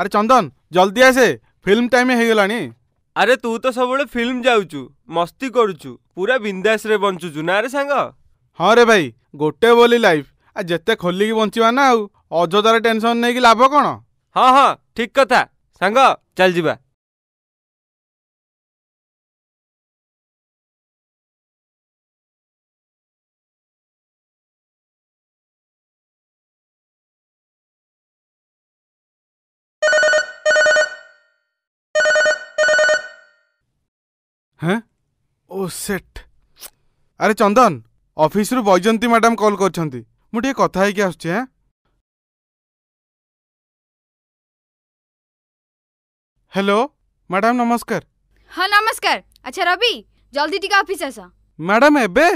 আরে চন্দন জলদি আসে ফিল্ম টাইম হয়ে আরে তু তো সবুলে ফিল্ম যাউছু মস্তি করুছু পুরা বিন্দাসরে বঞ্চুছু না রে সাঙ্গ হ্যাঁ রে ভাই গোটে বলি লাইফ আর যেতে খোলিকি বঞ্চবা না আউ অযথার টেনশন নেই লাভ কোণ হ্যাঁ হ্যাঁ ঠিক কথা সাঙ্গ চাল যা हैं सेट अरे चंदन ऑफिस रु बैजंती मैडम कॉल कर मुठी कथा है कि आछ हेलो मैडम नमस्कार हां नमस्कार अच्छा रवि जल्दी टिका ऑफिस आसा मैडम एबे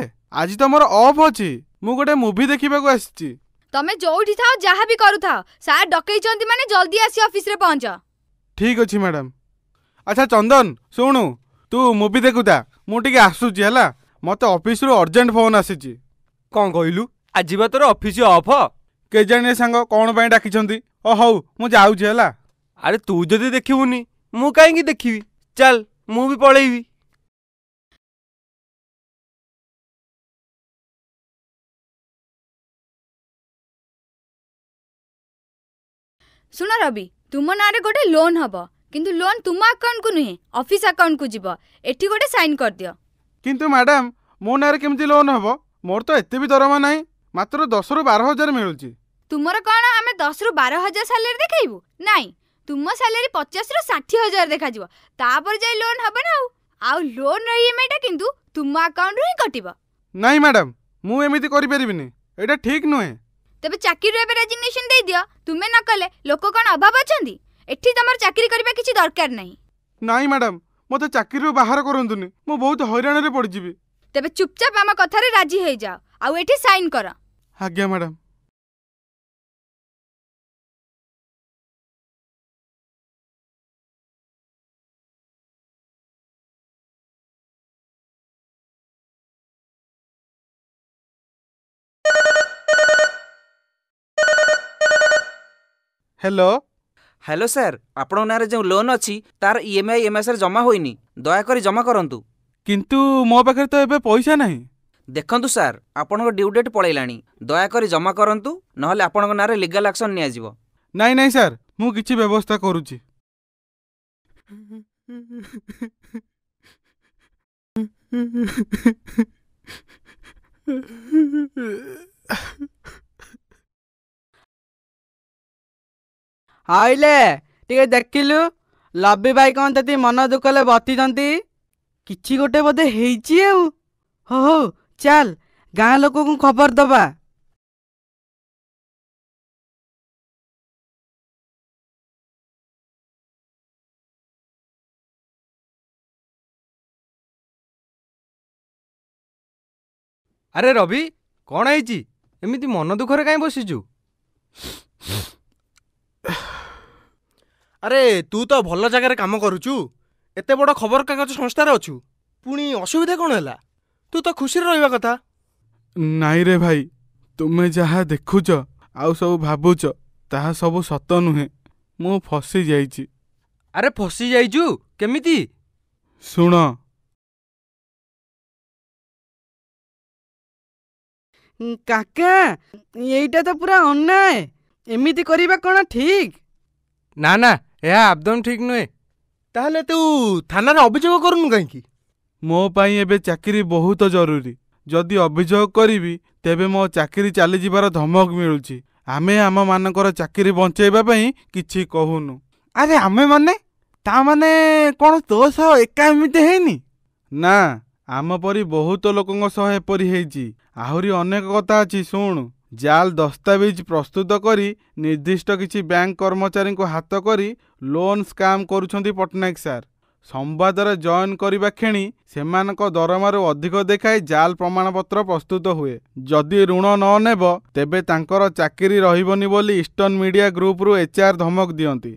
आज तो मोर ऑफ अछि मु गोटे मूवी देखिबा को आछि तमे जोउठी थाओ जहां भी करू था सार डकेई चंदी माने जल्दी आसी ऑफिस रे पहुंचा ठीक अछि मैडम अच्छा चंदन सुनू ତୁ ମୁଭି ଦେଖୁଥା ମୁଁ ଟିକେ ଆସୁଛି ହେଲା ମୋତେ ଅଫିସରୁ ଅର୍ଜେଣ୍ଟ ଫୋନ୍ ଆସିଛି କ'ଣ କହିଲୁ ଆଜି ବା ତୋର ଅଫିସ ଅଫ୍ କେଜାଣି ସାଙ୍ଗ କ'ଣ ପାଇଁ ଡାକିଛନ୍ତି ଓ ହଉ ମୁଁ ଯାଉଛି ହେଲା ଆରେ ତୁ ଯଦି ଦେଖିବୁନି ମୁଁ କାହିଁକି ଦେଖିବି ଚାଲ ମୁଁ ବି ପଳେଇବି ଶୁଣ ରବି ତୁମ ନାଁରେ ଗୋଟେ ଲୋନ୍ ହବ କିନ୍ତୁ ଲୋନ୍ ତୁମ ଆକାଉଣ୍ଟକୁ ନୁହେଁ ଅଫିସ୍ ଆକାଉଣ୍ଟକୁ ଯିବ ଏଠି ଗୋଟେ ସାଇନ୍ କରିଦିଅ କିନ୍ତୁ ମ୍ୟାଡ଼ାମ୍ ମୋ ନାଁରେ କେମିତି ଲୋନ୍ ହେବ ମୋର ତ ଏତେ ବି ଦରମା ନାହିଁ ମାତ୍ର ଦଶରୁ ବାର ହଜାର ମିଳୁଛି ତୁମର କ'ଣ ଆମେ ଦଶରୁ ବାର ହଜାର ସାଲାରୀ ଦେଖାଇବୁ ନାଇଁ ତୁମ ସାଲାରୀ ପଚାଶରୁ ଷାଠିଏ ହଜାର ଦେଖାଯିବ ତାପରେ ଯାଇ ଲୋନ୍ ହେବ ନା ଆଉ ଆଉ ଲୋନ୍ର ଇ ଏମ୍ ଆଇଟା କିନ୍ତୁ ତୁମ ଆକାଉଣ୍ଟରୁ ହିଁ କଟିବ ନାହିଁ ମ୍ୟାଡ଼ାମ୍ ମୁଁ ଏମିତି କରିପାରିବିନି ଏଇଟା ଠିକ୍ ନୁହେଁ ତେବେ ଚାକିରିରୁ ଏବେ ରେଜିଗ୍ନେସନ୍ ଦେଇଦିଅ ତୁମେ ନ କଲେ ଲୋକ କ'ଣ ଅଭାବ ଅଛନ୍ତି এটি তোমার চাকরি করা কিছু দরকার নাই নাই ম্যাডাম মতো চাকরিরু বাহার করতুনি মু বহুত হইরাণরে পড়িযিবি তেবে চুপচাপ আমার কথারে রাজি হয়ে যাও আউ এটি সাইন কর আজ্ঞা ম্যাডাম হ্যালো ହ୍ୟାଲୋ ସାର୍ ଆପଣଙ୍କ ନାଁରେ ଯେଉଁ ଲୋନ୍ ଅଛି ତାର ଇଏମ୍ଆଇ ଏମ୍ଏସ୍ଆର୍ ଜମା ହୋଇନି ଦୟାକରି ଜମା କରନ୍ତୁ କିନ୍ତୁ ମୋ ପାଖରେ ତ ଏବେ ପଇସା ନାହିଁ ଦେଖନ୍ତୁ ସାର୍ ଆପଣଙ୍କ ଡ୍ୟୁ ଡେଟ୍ ପଳେଇଲାଣି ଦୟାକରି ଜମା କରନ୍ତୁ ନହେଲେ ଆପଣଙ୍କ ନାଁରେ ଲିଗାଲ୍ ଆକ୍ସନ୍ ନିଆଯିବ ନାଇଁ ନାଇଁ ସାର୍ ମୁଁ କିଛି ବ୍ୟବସ୍ଥା କରୁଛି Mm-hmm. ଆଇଲେ ଟିକେ ଦେଖିଲୁ ଲବି ଭାଇ କ'ଣ ଯଦି ମନ ଦୁଃଖରେ ବତିଛନ୍ତି କିଛି ଗୋଟେ ବୋଧେ ହେଇଛି ଆଉ ହଉ ହଉ ଚାଲ ଗାଁ ଲୋକଙ୍କୁ ଖବର ଦବା ଆରେ ରବି କ'ଣ ହେଇଛି ଏମିତି ମନ ଦୁଃଖରେ କାହିଁ ବସିଛୁ ଆରେ ତୁ ତ ଭଲ ଜାଗାରେ କାମ କରୁଛୁ ଏତେ ବଡ଼ ଖବରକାଗଜ ସଂସ୍ଥାରେ ଅଛୁ ପୁଣି ଅସୁବିଧା କ'ଣ ହେଲା ତୁ ତ ଖୁସିରେ ରହିବା କଥା ନାଇଁ ରେ ଭାଇ ତୁମେ ଯାହା ଦେଖୁଛ ଆଉ ସବୁ ଭାବୁଛ ତାହା ସବୁ ସତ ନୁହେଁ ମୁଁ ଫସି ଯାଇଛି ଆରେ ଫସି ଯାଇଛୁ କେମିତି ଶୁଣ କାକା ଏଇଟା ତ ପୁରା ଅନ୍ୟାୟ ଏମିତି କରିବା କ'ଣ ଠିକ ନା ନା ଏହା ଆବଦମ ଠିକ୍ ନୁହେଁ ତାହେଲେ ତୁ ଥାନାରେ ଅଭିଯୋଗ କରୁନୁ କାହିଁକି ମୋ ପାଇଁ ଏବେ ଚାକିରି ବହୁତ ଜରୁରୀ ଯଦି ଅଭିଯୋଗ କରିବି ତେବେ ମୋ ଚାକିରି ଚାଲିଯିବାର ଧମକ ମିଳୁଛି ଆମେ ଆମମାନଙ୍କର ଚାକିରି ବଞ୍ଚାଇବା ପାଇଁ କିଛି କହୁନୁ ଆରେ ଆମେମାନେ ତାମାନେ ମାନେ କ'ଣ ତୋ ସହ ଏକା ଏମିତି ହେଇନି ନା ଆମ ପରି ବହୁତ ଲୋକଙ୍କ ସହ ଏପରି ହେଇଛି ଆହୁରି ଅନେକ କଥା ଅଛି ଶୁଣୁ জাল দস্তাবিজ প্রস্তুত করে নির্দিষ্ট কিছু ব্যাঙ্ক কর্মচারী হাত করে লোন স্কাম করছেন পট্টনাক স্যার ସମ୍ବାଦରେ ଜଏନ୍ କରିବା କ୍ଷଣି ସେମାନଙ୍କ ଦରମାରୁ ଅଧିକ ଦେଖାଇ ଜାଲ ପ୍ରମାଣପତ୍ର ପ୍ରସ୍ତୁତ ହୁଏ ଯଦି ଋଣ ନ ନେବ ତେବେ ତାଙ୍କର ଚାକିରି ରହିବନି ବୋଲି ଇଷ୍ଟର୍ଣ୍ଣ ମିଡ଼ିଆ ଗ୍ରୁପରୁ ଏଚ୍ଆର୍ ଧମକ ଦିଅନ୍ତି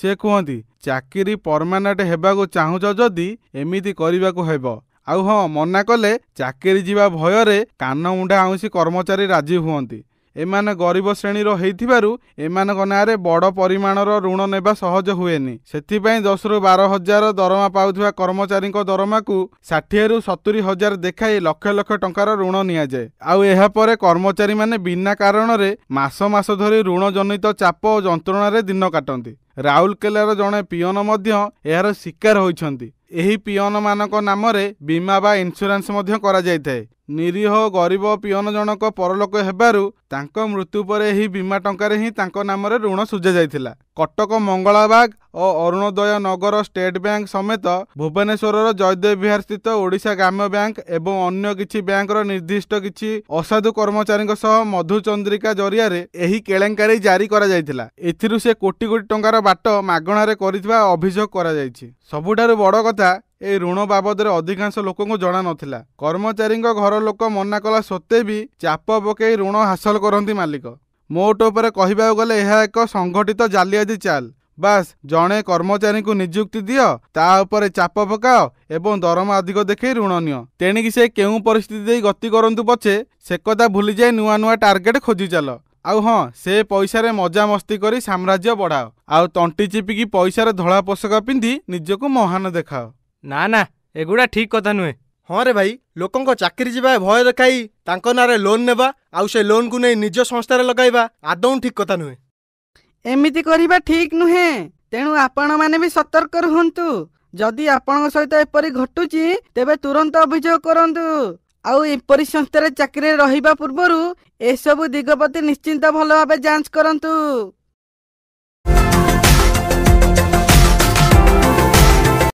ସେ କୁହନ୍ତି ଚାକିରି ପରମାନେଣ୍ଟ ହେବାକୁ ଚାହୁଁଛ ଯଦି ଏମିତି କରିବାକୁ ହେବ ଆଉ ହଁ ମନା କଲେ ଚାକିରି ଯିବା ଭୟରେ କାନମୁଣ୍ଡା ଆଉଁସି କର୍ମଚାରୀ ରାଜି ହୁଅନ୍ତି ଏମାନେ ଗରିବ ଶ୍ରେଣୀର ହେଇଥିବାରୁ ଏମାନଙ୍କ ନାଁରେ ବଡ଼ ପରିମାଣର ଋଣ ନେବା ସହଜ ହୁଏନି ସେଥିପାଇଁ ଦଶରୁ ବାର ହଜାର ଦରମା ପାଉଥିବା କର୍ମଚାରୀଙ୍କ ଦରମାକୁ ଷାଠିଏରୁ ସତୁରୀ ହଜାର ଦେଖାଇ ଲକ୍ଷ ଲକ୍ଷ ଟଙ୍କାର ଋଣ ନିଆଯାଏ ଆଉ ଏହାପରେ କର୍ମଚାରୀମାନେ ବିନା କାରଣରେ ମାସ ମାସ ଧରି ଋଣ ଜନିତ ଚାପ ଓ ଯନ୍ତ୍ରଣାରେ ଦିନ କାଟନ୍ତି ରାଉରକେଲାର ଜଣେ ପିଅନ ମଧ୍ୟ ଏହାର ଶିକାର ହୋଇଛନ୍ତି ଏହି ପିଅନମାନଙ୍କ ନାମରେ ବୀମା ବା ଇନ୍ସୁରାନ୍ସ ମଧ୍ୟ କରାଯାଇଥାଏ ନିରୀହ ଗରିବ ପିଅନ ଜଣକ ପରଲୋକ ହେବାରୁ ତାଙ୍କ ମୃତ୍ୟୁ ପରେ ଏହି ବୀମା ଟଙ୍କାରେ ହିଁ ତାଙ୍କ ନାମରେ ଋଣ ସୁଝାଯାଇଥିଲା କଟକ ମଙ୍ଗଳାବାଗ ଓ ଅରୁଣୋଦୟ ନଗର ଷ୍ଟେଟ୍ ବ୍ୟାଙ୍କ ସମେତ ଭୁବନେଶ୍ୱରର ଜୟଦେବ ବିହାର ସ୍ଥିତ ଓଡ଼ିଶା ଗ୍ରାମ୍ୟ ବ୍ୟାଙ୍କ ଏବଂ ଅନ୍ୟ କିଛି ବ୍ୟାଙ୍କର ନିର୍ଦ୍ଦିଷ୍ଟ କିଛି ଅସାଧୁ କର୍ମଚାରୀଙ୍କ ସହ ମଧୁ ଚନ୍ଦ୍ରିକା ଜରିଆରେ ଏହି କେଳେଙ୍କାରୀ ଜାରି କରାଯାଇଥିଲା ଏଥିରୁ ସେ କୋଟି କୋଟି ଟଙ୍କାର ବାଟ ମାଗଣାରେ କରିଥିବା ଅଭିଯୋଗ କରାଯାଇଛି ସବୁଠାରୁ ବଡ଼ କଥା ଏ ଋଣ ବାବଦରେ ଅଧିକାଂଶ ଲୋକଙ୍କୁ ଜଣାନଥିଲା କର୍ମଚାରୀଙ୍କ ଘର ଲୋକ ମନା କଲା ସତ୍ତ୍ୱେ ବି ଚାପ ପକାଇ ଋଣ ହାସଲ କରନ୍ତି ମାଲିକ ମୋଟ ଉପରେ କହିବାକୁ ଗଲେ ଏହା ଏକ ସଂଗଠିତ ଜାଲିଆତି ଚାଲ ବାସ୍ ଜଣେ କର୍ମଚାରୀଙ୍କୁ ନିଯୁକ୍ତି ଦିଅ ତା ଉପରେ ଚାପ ପକାଅ ଏବଂ ଦରମା ଅଧିକ ଦେଖେଇ ଋଣ ନିଅ ତେଣିକି ସେ କେଉଁ ପରିସ୍ଥିତି ଦେଇ ଗତି କରନ୍ତୁ ପଛେ ସେକଥା ଭୁଲିଯାଇ ନୂଆ ନୂଆ ଟାର୍ଗେଟ୍ ଖୋଜି ଚାଲ ଆଉ ହଁ ସେ ପଇସାରେ ମଜାମସ୍ତି କରି ସାମ୍ରାଜ୍ୟ ବଢ଼ାଅ ଆଉ ତଣ୍ଟି ଚିପିକି ପଇସାର ଧଳା ପୋଷାକ ପିନ୍ଧି ନିଜକୁ ମହାନ ଦେଖାଅ ନା ନା ଏଗୁଡ଼ା ଠିକ୍ କଥା ନୁହେଁ ହଁ ରେ ଭାଇ ଲୋକଙ୍କ ଚାକିରି ଯିବା ଭୟ ଦେଖାଇ ତାଙ୍କ ନାଁରେ ଲୋନ୍ ନେବା ଆଉ ସେ ଲୋନ୍କୁ ନେଇ ନିଜ ସଂସ୍ଥାରେ ଲଗାଇବା ଆଦୌ ଠିକ୍ କଥା ନୁହେଁ ଏମିତି କରିବା ଠିକ୍ ନୁହେଁ ତେଣୁ ଆପଣମାନେ ବି ସତର୍କ ରୁହନ୍ତୁ ଯଦି ଆପଣଙ୍କ ସହିତ ଏପରି ଘଟୁଛି ତେବେ ତୁରନ୍ତ ଅଭିଯୋଗ କରନ୍ତୁ ଆଉ ଏପରି ସଂସ୍ଥାରେ ଚାକିରିରେ ରହିବା ପୂର୍ବରୁ ଏସବୁ ଦିଗ ପ୍ରତି ନିଶ୍ଚିନ୍ତ ଭଲ ଭାବେ ଯାଞ୍ଚ କରନ୍ତୁ